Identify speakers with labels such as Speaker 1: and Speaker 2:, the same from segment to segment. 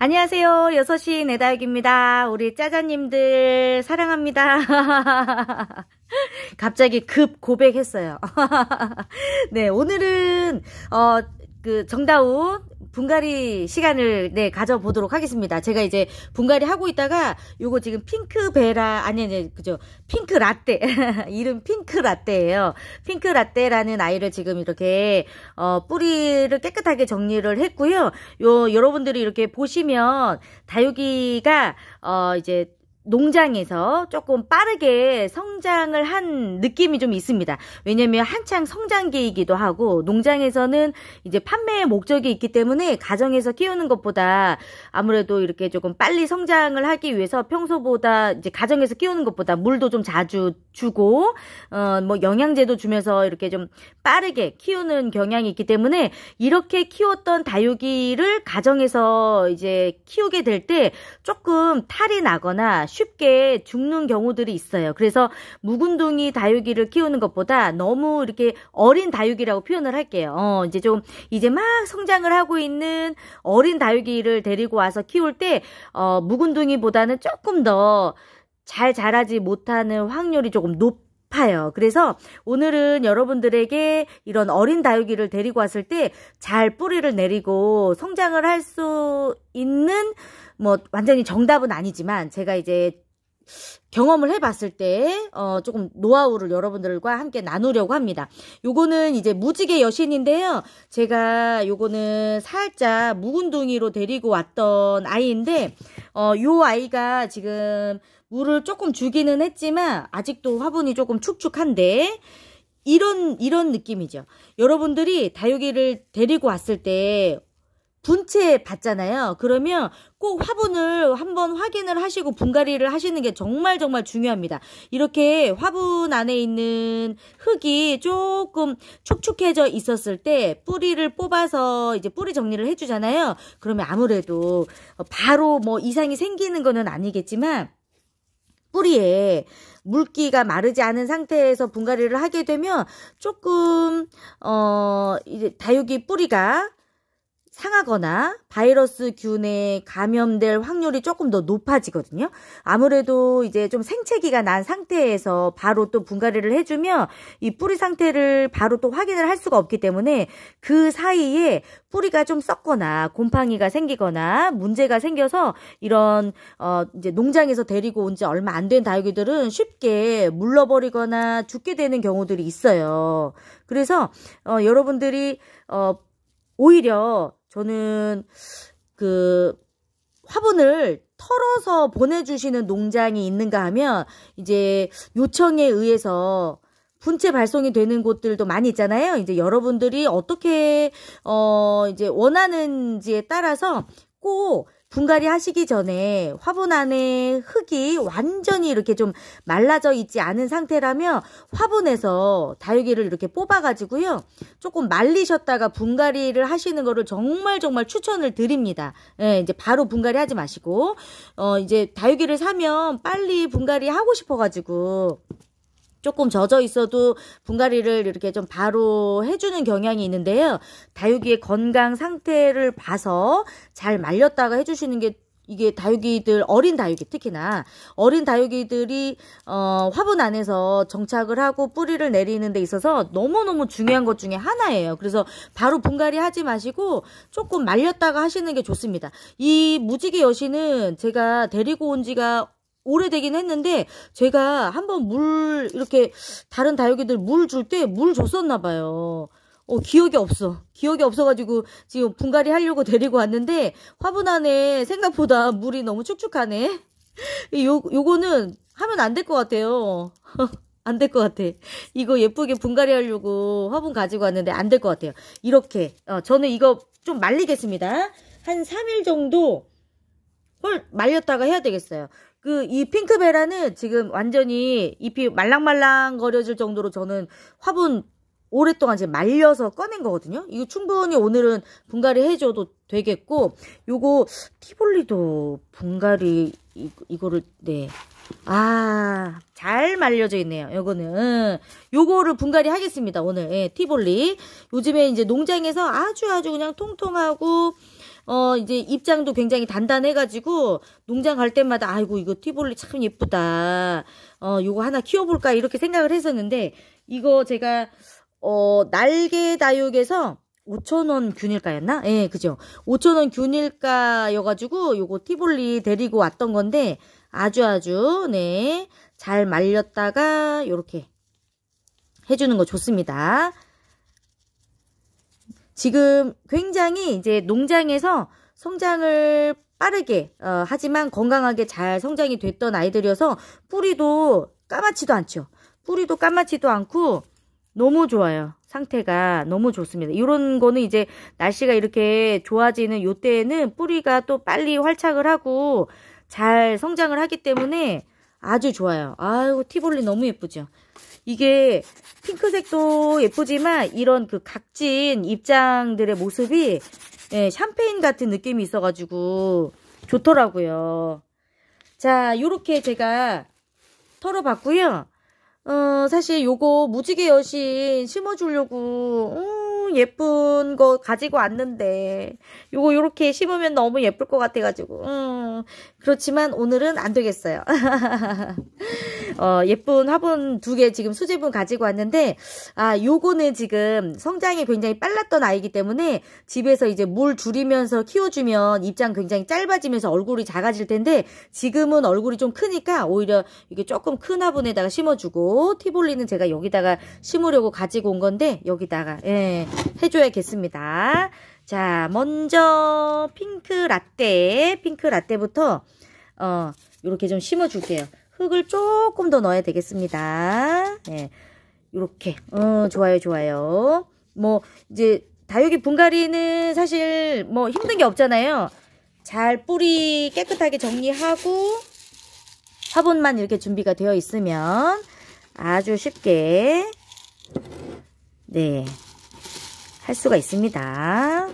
Speaker 1: 안녕하세요. 6시 내다육입니다. 우리 짜자님들 사랑합니다. 갑자기 급 고백했어요. 네, 오늘은 어, 그 정다운 분갈이 시간을 네 가져보도록 하겠습니다. 제가 이제 분갈이 하고 있다가 요거 지금 핑크 베라 아니 아니 그죠 핑크 라떼 이름 핑크 라떼예요. 핑크 라떼라는 아이를 지금 이렇게 어, 뿌리를 깨끗하게 정리를 했고요. 요 여러분들이 이렇게 보시면 다육이가 어 이제 농장에서 조금 빠르게 성장을 한 느낌이 좀 있습니다. 왜냐면 한창 성장기이기도 하고 농장에서는 이제 판매의 목적이 있기 때문에 가정에서 키우는 것보다 아무래도 이렇게 조금 빨리 성장을 하기 위해서 평소보다 이제 가정에서 키우는 것보다 물도 좀 자주 주고 어 뭐 영양제도 주면서 이렇게 좀 빠르게 키우는 경향이 있기 때문에 이렇게 키웠던 다육이를 가정에서 이제 키우게 될 때 조금 탈이 나거나 쉽게 죽는 경우들이 있어요. 그래서 묵은둥이 다육이를 키우는 것보다 너무 이렇게 어린 다육이라고 표현을 할게요. 어, 이제 좀 이제 막 성장을 하고 있는 어린 다육이를 데리고 와서 키울 때 어, 묵은둥이보다는 조금 더 잘 자라지 못하는 확률이 조금 높 싶어요. 그래서 오늘은 여러분들에게 이런 어린 다육이를 데리고 왔을 때 잘 뿌리를 내리고 성장을 할 수 있는 뭐 완전히 정답은 아니지만 제가 이제 경험을 해봤을 때 어, 조금 노하우를 여러분들과 함께 나누려고 합니다. 요거는 이제 무지개 여신인데요. 제가 요거는 살짝 묵은둥이로 데리고 왔던 아이인데 어, 요 아이가 지금 물을 조금 주기는 했지만 아직도 화분이 조금 축축한데 이런 이런 느낌이죠. 여러분들이 다육이를 데리고 왔을 때 분채 봤잖아요 그러면 꼭 화분을 한번 확인을 하시고 분갈이를 하시는 게 정말 정말 중요합니다. 이렇게 화분 안에 있는 흙이 조금 축축해져 있었을 때 뿌리를 뽑아서 이제 뿌리 정리를 해주잖아요. 그러면 아무래도 바로 뭐 이상이 생기는 거는 아니겠지만 뿌리에 물기가 마르지 않은 상태에서 분갈이를 하게 되면 조금 어 이제 다육이 뿌리가 상하거나 바이러스균에 감염될 확률이 조금 더 높아지거든요. 아무래도 이제 좀 생체기가 난 상태에서 바로 또 분갈이를 해주면 이 뿌리 상태를 바로 또 확인을 할 수가 없기 때문에 그 사이에 뿌리가 좀 썩거나 곰팡이가 생기거나 문제가 생겨서 이런 어 이제 농장에서 데리고 온 지 얼마 안 된 다육이들은 쉽게 물러버리거나 죽게 되는 경우들이 있어요. 그래서 어 여러분들이 어 오히려 저는 그 화분을 털어서 보내주시는 농장이 있는가 하면 이제 요청에 의해서 분체 발송이 되는 곳들도 많이 있잖아요. 이제 여러분들이 어떻게 어 이제 원하는지에 따라서 꼭 분갈이 하시기 전에 화분 안에 흙이 완전히 이렇게 좀 말라져 있지 않은 상태라면 화분에서 다육이를 이렇게 뽑아가지고요. 조금 말리셨다가 분갈이를 하시는 거를 정말 정말 추천을 드립니다. 예, 이제 바로 분갈이 하지 마시고, 어, 이제 다육이를 사면 빨리 분갈이 하고 싶어가지고, 조금 젖어 있어도 분갈이를 이렇게 좀 바로 해주는 경향이 있는데요. 다육이의 건강 상태를 봐서 잘 말렸다가 해주시는 게 이게 다육이들 어린 다육이 특히나 어린 다육이들이 어, 화분 안에서 정착을 하고 뿌리를 내리는 데 있어서 너무너무 중요한 것 중에 하나예요. 그래서 바로 분갈이 하지 마시고 조금 말렸다가 하시는 게 좋습니다. 이 무지개 여신은 제가 데리고 온 지가 오래되긴 했는데 제가 한번 물 이렇게 다른 다육이들 물 줄 때 물 줬었나 봐요. 어, 기억이 없어. 기억이 없어가지고 지금 분갈이 하려고 데리고 왔는데 화분 안에 생각보다 물이 너무 축축하네. 요, 요거는 하면 안 될 것 같아요. 안 될 것 같아. 이거 예쁘게 분갈이 하려고 화분 가지고 왔는데 안 될 것 같아요. 이렇게 어, 저는 이거 좀 말리겠습니다. 한 3일 정도 헐 말렸다가 해야 되겠어요. 그이 핑크베라는 지금 완전히 잎이 말랑말랑 거려질 정도로 저는 화분 오랫동안 이제 말려서 꺼낸 거거든요. 이거 충분히 오늘은 분갈이 해줘도 되겠고 요거 티볼리도 분갈이 이, 이거를 네. 아, 잘 말려져 있네요. 요거는. 요거를 분갈이 하겠습니다. 오늘. 예, 티볼리. 요즘에 이제 농장에서 아주 아주 그냥 통통하고 어 이제 입장도 굉장히 단단해가지고 농장 갈 때마다 아이고 이거 티볼리 참 예쁘다. 어 요거 하나 키워볼까 이렇게 생각을 했었는데 이거 제가 어 날개 다육에서 5천원 균일가였나? 예, 네, 그죠. 5천원 균일가여가지고 요거 티볼리 데리고 왔던 건데 아주 아주 네잘 말렸다가 요렇게 해주는 거 좋습니다. 지금 굉장히 이제 농장에서 성장을 빠르게 어, 하지만 건강하게 잘 성장이 됐던 아이들이어서 뿌리도 까맣지도 않죠. 뿌리도 까맣지도 않고 너무 좋아요. 상태가 너무 좋습니다. 이런 거는 이제 날씨가 이렇게 좋아지는 요 때에는 뿌리가 또 빨리 활착을 하고 잘 성장을 하기 때문에 아주 좋아요. 아이고 티볼리 너무 예쁘죠. 이게 핑크색도 예쁘지만 이런 그 각진 입장들의 모습이 예, 샴페인 같은 느낌이 있어가지고 좋더라고요. 자, 요렇게 제가 털어봤고요. 어, 사실 요거 무지개 여신 심어주려고 음, 너무 예쁜 거 가지고 왔는데 요거 요렇게 심으면 너무 예쁠 것 같아가지고 음, 그렇지만 오늘은 안 되겠어요. 어, 예쁜 화분 두 개 지금 수제분 가지고 왔는데 아 요거는 지금 성장이 굉장히 빨랐던 아이기 때문에 집에서 이제 물 줄이면서 키워주면 입장 굉장히 짧아지면서 얼굴이 작아질 텐데 지금은 얼굴이 좀 크니까 오히려 이게 조금 큰 화분에다가 심어주고 티볼리는 제가 여기다가 심으려고 가지고 온 건데 여기다가 예 해줘야겠습니다. 자, 먼저 핑크 라떼, 핑크 라떼부터 어, 이렇게 좀 심어줄게요. 흙을 조금 더 넣어야 되겠습니다. 네, 이렇게 어, 좋아요, 좋아요. 뭐 이제 다육이 분갈이는 사실 뭐 힘든 게 없잖아요. 잘 뿌리 깨끗하게 정리하고 화분만 이렇게 준비가 되어 있으면 아주 쉽게 네할 수가 있습니다.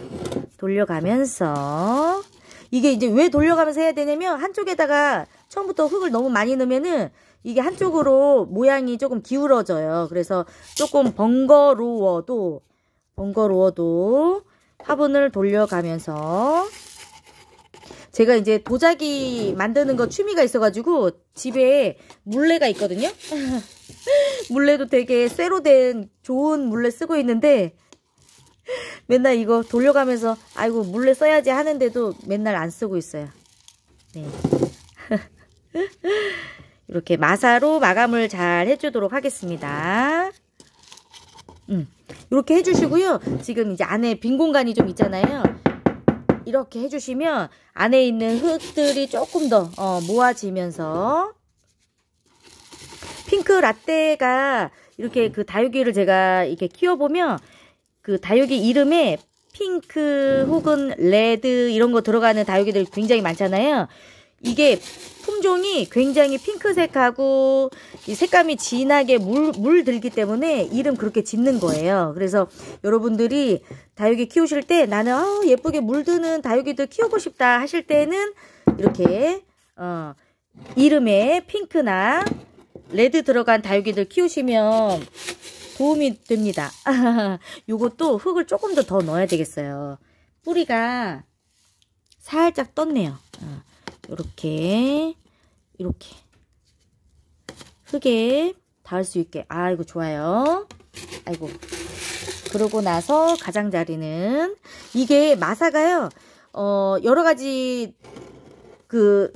Speaker 1: 돌려가면서 이게 이제 왜 돌려가면서 해야 되냐면 한쪽에다가 처음부터 흙을 너무 많이 넣으면은 이게 한쪽으로 모양이 조금 기울어져요. 그래서 조금 번거로워도 번거로워도 화분을 돌려가면서 제가 이제 도자기 만드는 거 취미가 있어가지고 집에 물레가 있거든요. 물레도 되게 쇠로 된 좋은 물레 쓰고 있는데 맨날 이거 돌려가면서 아이고 물레 써야지 하는데도 맨날 안 쓰고 있어요. 네. 이렇게 마사로 마감을 잘 해주도록 하겠습니다. 음, 이렇게 해주시고요. 지금 이제 안에 빈 공간이 좀 있잖아요. 이렇게 해주시면 안에 있는 흙들이 조금 더 어, 모아지면서 핑크 라떼가 이렇게 그 다육이를 제가 이렇게 키워보면 그 다육이 이름에 핑크 혹은 레드 이런 거 들어가는 다육이들 굉장히 많잖아요. 이게 품종이 굉장히 핑크색하고 색감이 진하게 물, 물들기 때문에 이름 그렇게 짓는 거예요. 그래서 여러분들이 다육이 키우실 때 나는 아, 예쁘게 물드는 다육이들 키우고 싶다 하실 때는 이렇게 어, 이름에 핑크나 레드 들어간 다육이들 키우시면 도움이 됩니다. 요것도 흙을 조금 더 더 넣어야 되겠어요. 뿌리가 살짝 떴네요. 이렇게 어, 이렇게 흙에 닿을 수 있게 아 이거 좋아요. 아이고 그러고 나서 가장자리는 이게 마사가요. 어 여러 가지 그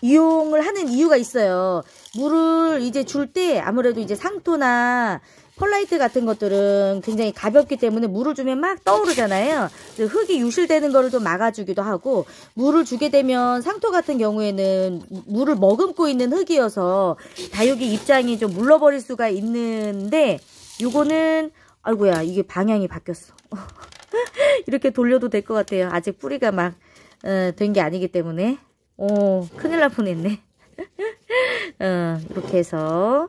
Speaker 1: 이용을 하는 이유가 있어요. 물을 이제 줄 때 아무래도 이제 상토나 폴라이트 같은 것들은 굉장히 가볍기 때문에 물을 주면 막 떠오르잖아요. 흙이 유실되는 거를 좀 막아주기도 하고 물을 주게 되면 상토 같은 경우에는 물을 머금고 있는 흙이어서 다육이 입장이 좀 물러버릴 수가 있는데 요거는 아이고야 이게 방향이 바뀌었어. 이렇게 돌려도 될 것 같아요. 아직 뿌리가 막 어, 된게 아니기 때문에 오 큰일 날 뻔했네. 어, 이렇게 해서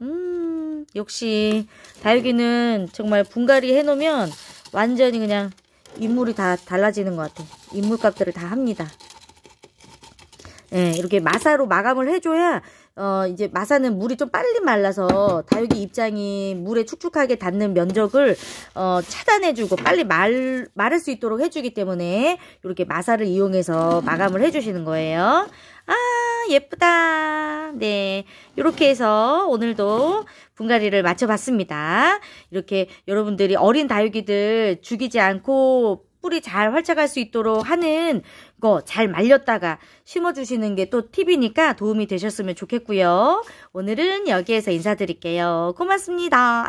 Speaker 1: 음, 역시 달육는 정말 분갈이 해놓으면 완전히 그냥 인물이 다 달라지는 것 같아. 인물값들을 다 합니다. 예, 이렇게 마사로 마감을 해줘야 어 이제 마사는 물이 좀 빨리 말라서 다육이 입장이 물에 축축하게 닿는 면적을 어 차단해주고 빨리 말 마를 수 있도록 해주기 때문에 이렇게 마사를 이용해서 마감을 해주시는 거예요. 아 예쁘다. 네 이렇게 해서 오늘도 분갈이를 마쳐봤습니다. 이렇게 여러분들이 어린 다육이들 죽이지 않고 뿌리 잘 활착할 수 있도록 하는 거 잘 말렸다가 심어주시는 게 또 팁이니까 도움이 되셨으면 좋겠고요. 오늘은 여기에서 인사드릴게요. 고맙습니다.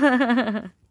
Speaker 1: 안녕!